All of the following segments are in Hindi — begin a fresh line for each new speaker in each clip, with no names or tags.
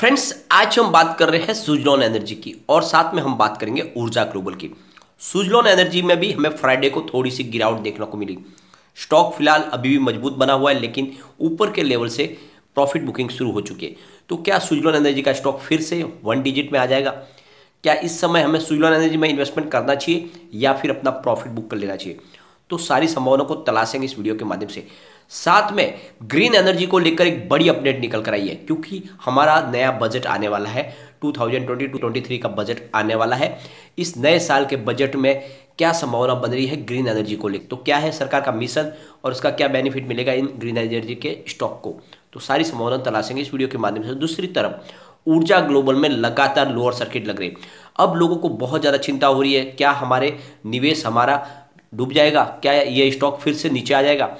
फ्रेंड्स आज हम बात कर रहे हैं सुजलॉन एनर्जी की और साथ में हम बात करेंगे ऊर्जा ग्लोबल की सुजलॉन एनर्जी में भी हमें फ्राइडे को थोड़ी सी गिरावट देखने को मिली स्टॉक फिलहाल अभी भी मजबूत बना हुआ है लेकिन ऊपर के लेवल से प्रॉफिट बुकिंग शुरू हो चुकी है तो क्या सुजलॉन एनर्जी का स्टॉक फिर से वन डिजिट में आ जाएगा क्या इस समय हमें सुजलॉन एनर्जी में इन्वेस्टमेंट करना चाहिए या फिर अपना प्रॉफिट बुक कर लेना चाहिए तो सारी संभावनाओं को तलाशेंगे इस वीडियो के माध्यम से साथ में ग्रीन एनर्जी को लेकर एक बड़ी अपडेट निकल कर आई है क्योंकि हमारा नया बजट आने वाला है 2022-23 का बजट आने वाला है इस नए साल के बजट में क्या संभावना बन रही है ग्रीन एनर्जी को लेकर तो क्या है सरकार का मिशन और उसका क्या बेनिफिट मिलेगा इन ग्रीन एनर्जी के स्टॉक को तो सारी संभावना तलाशेंगे इस वीडियो के माध्यम से दूसरी तरफ ऊर्जा ग्लोबल में लगातार लोअर सर्किट लग रहे अब लोगों को बहुत ज़्यादा चिंता हो रही है क्या हमारे निवेश हमारा डूब जाएगा क्या ये स्टॉक फिर से नीचे आ जाएगा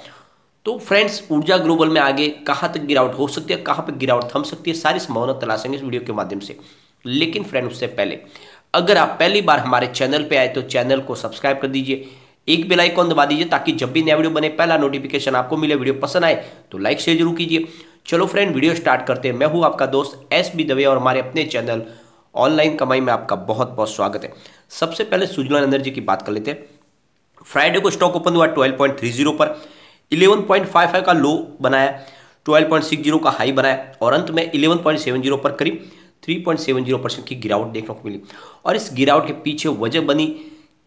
तो फ्रेंड्स ऊर्जा ग्लोबल में आगे कहाँ तक गिरावट हो सकती है कहाँ पर गिरावट थम सकती है सारी संभावना तलाशेंगे इस वीडियो के माध्यम से लेकिन फ्रेंड उससे पहले अगर आप पहली बार हमारे चैनल पर आए तो चैनल को सब्सक्राइब कर दीजिए एक बेल आइकॉन दबा दीजिए ताकि जब भी नया वीडियो बने पहला नोटिफिकेशन आपको मिले वीडियो पसंद आए तो लाइक शेयर जरूर कीजिए चलो फ्रेंड वीडियो स्टार्ट करते हैं मैं हूं आपका दोस्त एस बी दवे और हमारे अपने चैनल ऑनलाइन कमाई में आपका बहुत बहुत स्वागत है सबसे पहले सुजलान एनर्जी की बात कर लेते हैं फ्राइडे को स्टॉक ओपन हुआ ट्वेल्व पॉइंट थ्री जीरो पर 11.55 का लो बनाया 12.60 का हाई बनाया और अंत में 11.70 पर करीब 3.70 परसेंट की गिरावट देखने को मिली और इस गिरावट के पीछे वजह बनी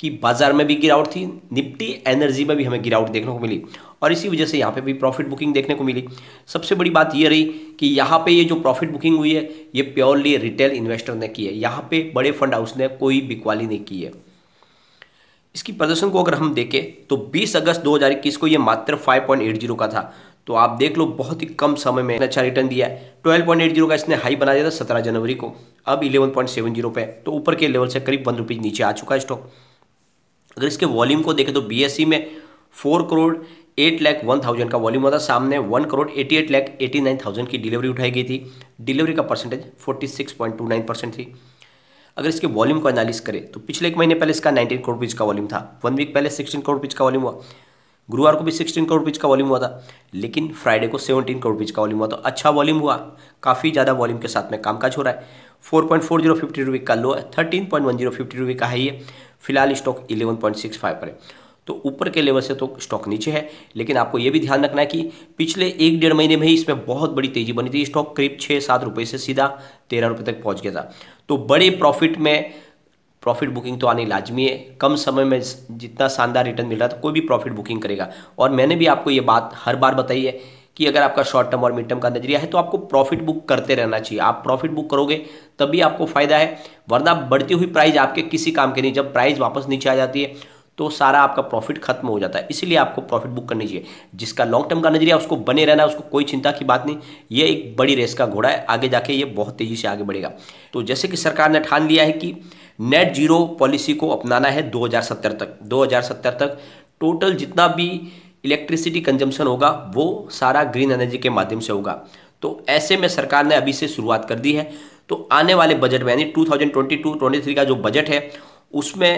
कि बाजार में भी गिरावट थी निफ्टी एनर्जी में भी हमें गिरावट देखने को मिली और इसी वजह से यहाँ पे भी प्रॉफिट बुकिंग देखने को मिली सबसे बड़ी बात ये रही कि यहाँ पे ये जो प्रॉफिट बुकिंग हुई है ये प्योरली रिटेल इन्वेस्टर ने की है यहाँ पे बड़े फंड हाउस ने कोई बिकवाली नहीं की है इसकी प्रदर्शन को अगर हम देखें तो 20 अगस्त 2021 को ये मात्र 5.80 का था तो आप देख लो बहुत ही कम समय में अच्छा रिटर्न दिया है 12.80 का इसने हाई बना दिया था 17 जनवरी को अब 11.70 पे तो ऊपर के लेवल से करीब वन रुपीज़ नीचे आ चुका है स्टॉक अगर इसके वॉल्यूम को देखें तो बी e में four crore eight lakh one thousand का वॉल्यूम होता सामने one crore eighty eight lakh eighty nine thousand की डिलीवरी उठाई गई थी डिलीवरी का percentage forty six point two nine percent थी अगर इसके वॉल्यूम को एनालिस करें तो पिछले एक महीने पहले इसका नाइनटीन करोड़ रुपीज़ का वॉल्यूम था वन वीक पहले सिक्सटीन करोड़ रुपीज़ का वॉल्यूम हुआ गुरुवार को भी सिक्सटीन करोड़ रुपीज़ का वॉल्यूम हुआ था लेकिन फ्राइडे को सेवनटीन करोड़ रुपीज़ का वॉल्यूम हुआ तो अच्छा वॉल्यूम हुआ काफ़ी ज़्यादा वॉल्यूम के साथ में कामकाज हो रहा है four point four zero fifty रुपये का लो है thirteen point one zero fifty रुपये का हाई है फिलहाल stock eleven point six five पर है तो ऊपर के लेवल से तो स्टॉक नीचे है लेकिन आपको ये भी ध्यान रखना है कि पिछले एक डेढ़ महीने में ही इसमें बहुत बड़ी तेजी बनी थी स्टॉक करीब छः सात रुपये से सीधा तेरह रुपये तक पहुँच गया था तो बड़े प्रॉफिट में प्रॉफिट बुकिंग तो आनी लाजमी है कम समय में जितना शानदार रिटर्न मिल रहा था तो कोई भी प्रॉफिट बुकिंग करेगा और मैंने भी आपको ये बात हर बार बताई है कि अगर आपका शॉर्ट टर्म और मिड टर्म का नजरिया है तो आपको प्रॉफिट बुक करते रहना चाहिए आप प्रॉफिट बुक करोगे तभी आपको फायदा है वरना बढ़ती हुई प्राइस आपके किसी काम के नहीं जब प्राइस वापस नीचे आ जाती है तो सारा आपका प्रॉफिट खत्म हो जाता है इसीलिए आपको प्रॉफिट बुक करनी चाहिए जिसका लॉन्ग टर्म का नजरिया उसको बने रहना है उसको कोई चिंता की बात नहीं ये एक बड़ी रेस का घोड़ा है आगे जाके ये बहुत तेजी से आगे बढ़ेगा तो जैसे कि सरकार ने ठान लिया है कि नेट जीरो पॉलिसी को अपनाना है दो तक दो तक टोटल जितना भी इलेक्ट्रिसिटी कंजम्पशन होगा वो सारा ग्रीन एनर्जी के माध्यम से होगा तो ऐसे में सरकार ने अभी से शुरुआत कर दी है तो आने वाले बजट में यानी 2022-23 का जो बजट है उसमें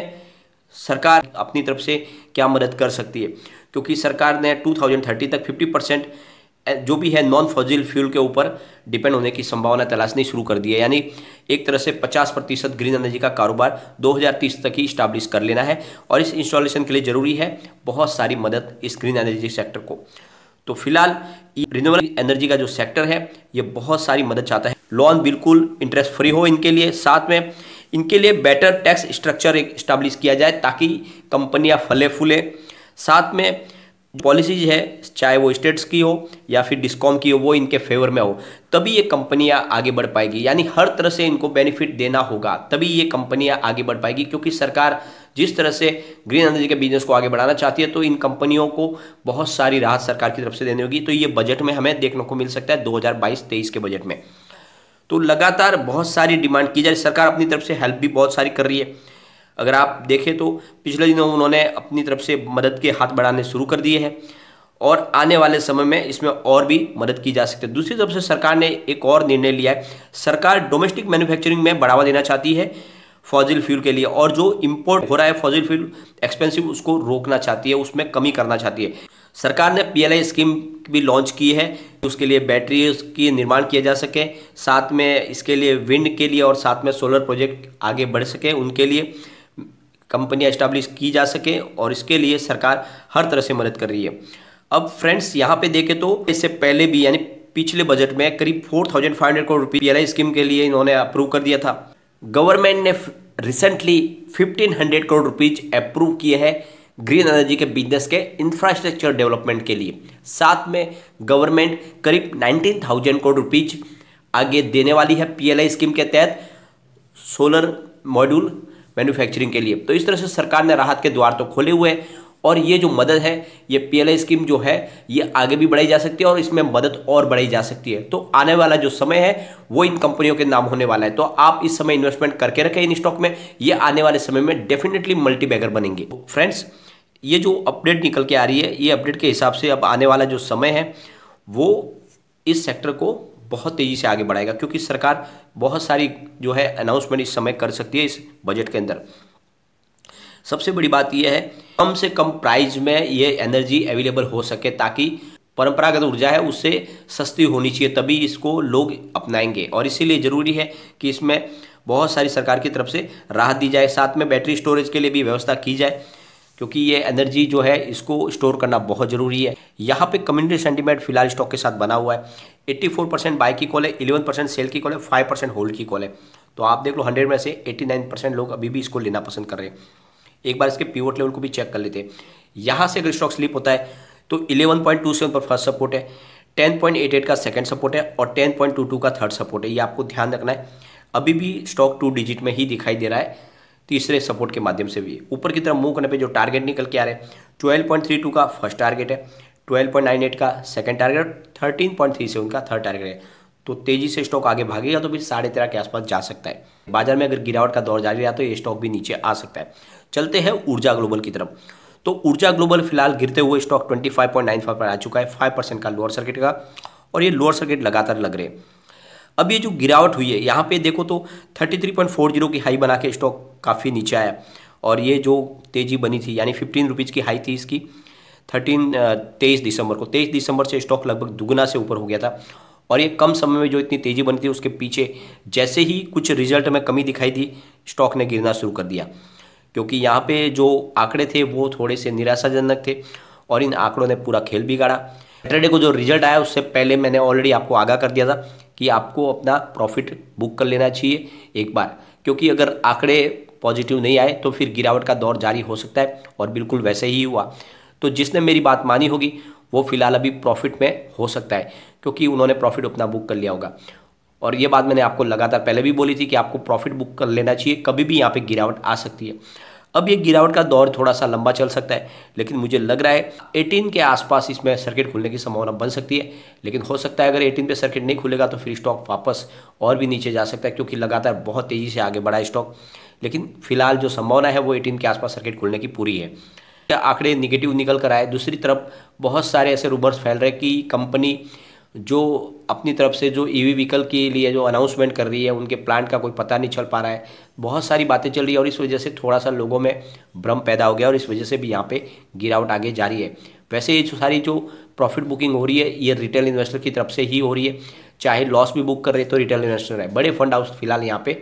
सरकार अपनी तरफ से क्या मदद कर सकती है क्योंकि सरकार ने 2030 तक 50 परसेंट जो भी है नॉन फॉजिल फ्यूल के ऊपर डिपेंड होने की संभावना तलाशनी शुरू कर दी है यानी एक तरह से 50 प्रतिशत ग्रीन एनर्जी का कारोबार 2030 तक ही स्टाब्लिश कर लेना है और इस इंस्टॉलेशन के लिए ज़रूरी है बहुत सारी मदद इस ग्रीन एनर्जी सेक्टर को तो फिलहाल रिन्यूबल एनर्जी का जो सेक्टर है ये बहुत सारी मदद चाहता है लोन बिल्कुल इंटरेस्ट फ्री हो इनके लिए साथ में इनके लिए बेटर टैक्स स्ट्रक्चर एक इस्टाब्लिश किया जाए ताकि कंपनियां फले फूले साथ में पॉलिसीज है चाहे वो स्टेट्स की हो या फिर डिस्कॉम की हो वो इनके फेवर में हो तभी ये कंपनियां आगे बढ़ पाएगी यानी हर तरह से इनको बेनिफिट देना होगा तभी ये कंपनियां आगे बढ़ पाएगी क्योंकि सरकार जिस तरह से ग्रीन एनर्जी के बिजनेस को आगे बढ़ाना चाहती है तो इन कंपनियों को बहुत सारी राहत सरकार की तरफ से देनी होगी तो ये बजट में हमें देखने को मिल सकता है दो हज़ार के बजट में तो लगातार बहुत सारी डिमांड की जा रही सरकार अपनी तरफ से हेल्प भी बहुत सारी कर रही है अगर आप देखें तो पिछले दिनों उन्होंने अपनी तरफ से मदद के हाथ बढ़ाने शुरू कर दिए हैं और आने वाले समय में इसमें और भी मदद की जा सकती है दूसरी तरफ से सरकार ने एक और निर्णय लिया है सरकार डोमेस्टिक मैन्युफैक्चरिंग में बढ़ावा देना चाहती है फॉजिल फ्यूल के लिए और जो इम्पोर्ट हो रहा है फॉजिल फ्यूल एक्सपेंसिव उसको रोकना चाहती है उसमें कमी करना चाहती है सरकार ने पीएलआई स्कीम भी लॉन्च की है उसके लिए बैटरी की निर्माण किया जा सके साथ में इसके लिए विंड के लिए और साथ में सोलर प्रोजेक्ट आगे बढ़ सके उनके लिए कंपनियां इस्टाब्लिश की जा सके और इसके लिए सरकार हर तरह से मदद कर रही है अब फ्रेंड्स यहाँ पे देखें तो इससे पहले भी यानी पिछले बजट में करीब 4,500 करोड़ रुपये पीएलआई स्कीम के लिए इन्होंने अप्रूव कर दिया था गवर्नमेंट ने रिसेंटली 1500 करोड़ रुपीज अप्रूव किए हैं ग्रीन एनर्जी के बिजनेस के इंफ्रास्ट्रक्चर डेवलपमेंट के लिए साथ में गवर्नमेंट करीब 19,000 करोड़ रुपीज आगे देने वाली है पीएलआई स्कीम के तहत सोलर मॉड्यूल मैन्युफैक्चरिंग के लिए तो इस तरह से सरकार ने राहत के द्वार तो खोले हुए हैं और ये जो मदद है ये पी स्कीम जो है ये आगे भी बढ़ाई जा सकती है और इसमें मदद और बढ़ाई जा सकती है तो आने वाला जो समय है वो इन कंपनियों के नाम होने वाला है तो आप इस समय इन्वेस्टमेंट करके रखें इन स्टॉक में ये आने वाले समय में डेफिनेटली मल्टी बैगर बनेंगे फ्रेंड्स ये जो अपडेट निकल के आ रही है ये अपडेट के हिसाब से अब आने वाला जो समय है वो इस सेक्टर को बहुत तेज़ी से आगे बढ़ाएगा क्योंकि सरकार बहुत सारी जो है अनाउंसमेंट इस समय कर सकती है इस बजट के अंदर सबसे बड़ी बात यह है कम से कम प्राइस में ये एनर्जी अवेलेबल हो सके ताकि परंपरागत ऊर्जा है उससे सस्ती होनी चाहिए तभी इसको लोग अपनाएंगे और इसीलिए ज़रूरी है कि इसमें बहुत सारी सरकार की तरफ से राहत दी जाए साथ में बैटरी स्टोरेज के लिए भी व्यवस्था की जाए क्योंकि ये एनर्जी जो है इसको स्टोर करना बहुत ज़रूरी है यहाँ पे कम्युनिटी सेंटीमेंट फिलहाल स्टॉक के साथ बना हुआ है 84 परसेंट बाय की कॉल है इलेवन परसेंट सेल की कॉल है फाइव परसेंट होल्ड की कॉल है तो आप देख लो 100 में से 89 परसेंट लोग अभी भी इसको लेना पसंद कर रहे हैं एक बार इसके पीवोट लेवल को भी चेक कर लेते हैं यहाँ से अगर स्टॉक स्लिप होता है तो 11.27 पर फर्स्ट सपोर्ट है 10.88 का सेकंड सपोर्ट है और 10.22 का थर्ड सपोर्ट है ये आपको ध्यान रखना है अभी भी स्टॉक टू डिजिट में ही दिखाई दे रहा है तीसरे तो सपोर्ट के माध्यम से भी ऊपर की तरफ मूव करने पे जो टारगेट निकल के आ रहे हैं ट्वेल्व पॉइंट थ्री टू का फर्स्ट टारगेट है ट्वेल्व पॉइंट नाइन एट का second target thirteen point three seven का थर्ड टारगेट है तो तेजी से स्टॉक आगे भागेगा तो फिर साढ़े तेरह के आसपास जा सकता है बाजार में अगर गिरावट का दौर जारी रहा तो ये स्टॉक भी नीचे आ सकता है चलते हैं ऊर्जा ग्लोबल की तरफ तो ऊर्जा ग्लोबल फिलहाल गिरते हुए स्टॉक 25.95 पर आ चुका है 5 परसेंट का लोअर सर्किट का और ये लोअर सर्किट लगातार लग रहे हैं अब ये जो गिरावट हुई है यहाँ पे देखो तो 33.40 की हाई बना के स्टॉक काफ़ी नीचे आया और ये जो तेज़ी बनी थी यानी फिफ्टीन रुपीज़ की हाई थी इसकी थर्टीन uh, तेईस दिसंबर को तेईस दिसंबर से स्टॉक लगभग दुगना से ऊपर हो गया था और ये कम समय में जो इतनी तेज़ी बनी थी उसके पीछे जैसे ही कुछ रिजल्ट में कमी दिखाई दी स्टॉक ने गिरना शुरू कर दिया क्योंकि यहाँ पे जो आंकड़े थे वो थोड़े से निराशाजनक थे और इन आंकड़ों ने पूरा खेल बिगाड़ा सैटरडे को जो रिजल्ट आया उससे पहले मैंने ऑलरेडी आपको आगाह कर दिया था कि आपको अपना प्रॉफिट बुक कर लेना चाहिए एक बार क्योंकि अगर आंकड़े पॉजिटिव नहीं आए तो फिर गिरावट का दौर जारी हो सकता है और बिल्कुल वैसे ही हुआ तो जिसने मेरी बात मानी होगी वो फिलहाल अभी प्रॉफिट में हो सकता है क्योंकि उन्होंने प्रॉफिट अपना बुक कर लिया होगा और ये बात मैंने आपको लगातार पहले भी बोली थी कि आपको प्रॉफिट बुक कर लेना चाहिए कभी भी यहाँ पे गिरावट आ सकती है अब ये गिरावट का दौर थोड़ा सा लंबा चल सकता है लेकिन मुझे लग रहा है 18 के आसपास इसमें सर्किट खुलने की संभावना बन सकती है लेकिन हो सकता है अगर 18 पे सर्किट नहीं खुलेगा तो फिर स्टॉक वापस और भी नीचे जा सकता है क्योंकि लगातार बहुत तेज़ी से आगे बढ़ा है स्टॉक लेकिन फिलहाल जो संभावना है वो एटीन के आसपास सर्किट खुलने की पूरी है आंकड़े निगेटिव निकल कर आए दूसरी तरफ बहुत सारे ऐसे रूबर्स फैल रहे कि कंपनी जो अपनी तरफ से जो ईवी e व्हीकल के लिए जो अनाउंसमेंट कर रही है उनके प्लांट का कोई पता नहीं चल पा रहा है बहुत सारी बातें चल रही है और इस वजह से थोड़ा सा लोगों में भ्रम पैदा हो गया और इस वजह से भी यहाँ पे गिरावट आगे जारी है वैसे ये जो सारी जो प्रॉफिट बुकिंग हो रही है ये रिटेल इन्वेस्टर की तरफ से ही हो रही है चाहे लॉस भी बुक कर रहे तो रिटेल इन्वेस्टर है बड़े फंड हाउस फिलहाल यहाँ पर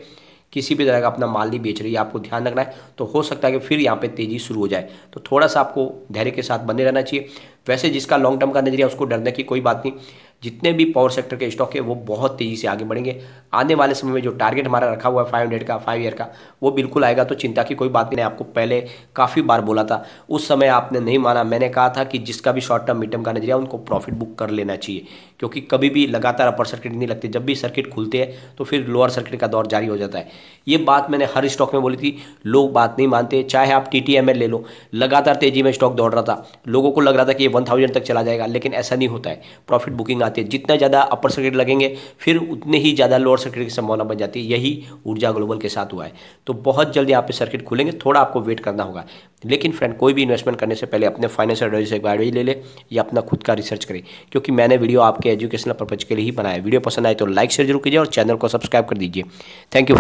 किसी भी तरह का अपना माल नहीं बेच रही है आपको ध्यान रखना है तो हो सकता है कि फिर यहाँ पे तेज़ी शुरू हो जाए तो थोड़ा सा आपको धैर्य के साथ बने रहना चाहिए वैसे जिसका लॉन्ग टर्म का नजरिया उसको डरने की कोई बात नहीं जितने भी पावर सेक्टर के स्टॉक है वो बहुत तेज़ी से आगे बढ़ेंगे आने वाले समय में जो टारगेट हमारा रखा हुआ है फाइव हंड्रेड का फाइव ईयर का वो बिल्कुल आएगा तो चिंता की कोई बात नहीं आपको पहले काफ़ी बार बोला था उस समय आपने नहीं माना मैंने कहा था कि जिसका भी शॉर्ट टर्म मिड टर्म का नजरिया उनको प्रॉफिट बुक कर लेना चाहिए क्योंकि कभी भी लगातार अपर सर्किट नहीं लगते जब भी सर्किट खुलते हैं तो फिर लोअर सर्किट का दौर जारी हो जाता है ये बात मैंने हर स्टॉक में बोली थी लोग बात नहीं मानते चाहे आप टी टी एम एल ले लो लगातार तेजी में स्टॉक दौड़ रहा था लोगों को लग रहा था कि ये वन थाउजेंड तक चला जाएगा लेकिन ऐसा नहीं होता है प्रॉफिट बुकिंग आती जाते हैं जितना ज़्यादा अपर सर्किट लगेंगे फिर उतने ही ज़्यादा लोअर सर्किट की संभावना बन जाती है यही ऊर्जा ग्लोबल के साथ हुआ है तो बहुत जल्दी आप सर्किट खुलेंगे थोड़ा आपको वेट करना होगा लेकिन फ्रेंड कोई भी इन्वेस्टमेंट करने से पहले अपने फाइनेंशियल एडवाइजर से गाइडवाइज ले ले या अपना खुद का रिसर्च करें क्योंकि मैंने वीडियो आपके एजुकेशनल पर्पज के लिए ही बनाया वीडियो पसंद आए तो लाइक शेयर जरूर कीजिए और चैनल को सब्सक्राइब कर दीजिए थैंक यू